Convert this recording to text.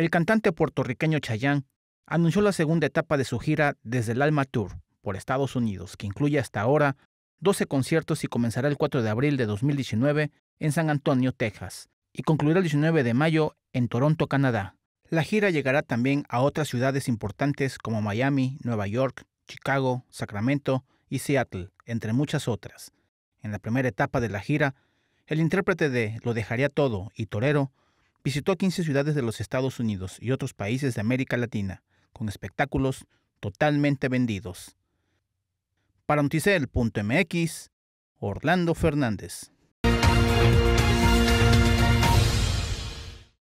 El cantante puertorriqueño Chayanne anunció la segunda etapa de su gira desde el Alma Tour por Estados Unidos, que incluye hasta ahora 12 conciertos y comenzará el 4 de abril de 2019 en San Antonio, Texas, y concluirá el 19 de mayo en Toronto, Canadá. La gira llegará también a otras ciudades importantes como Miami, Nueva York, Chicago, Sacramento y Seattle, entre muchas otras. En la primera etapa de la gira, el intérprete de Lo dejaría todo y Torero Visitó 15 ciudades de los Estados Unidos y otros países de América Latina, con espectáculos totalmente vendidos. Para Orlando Fernández.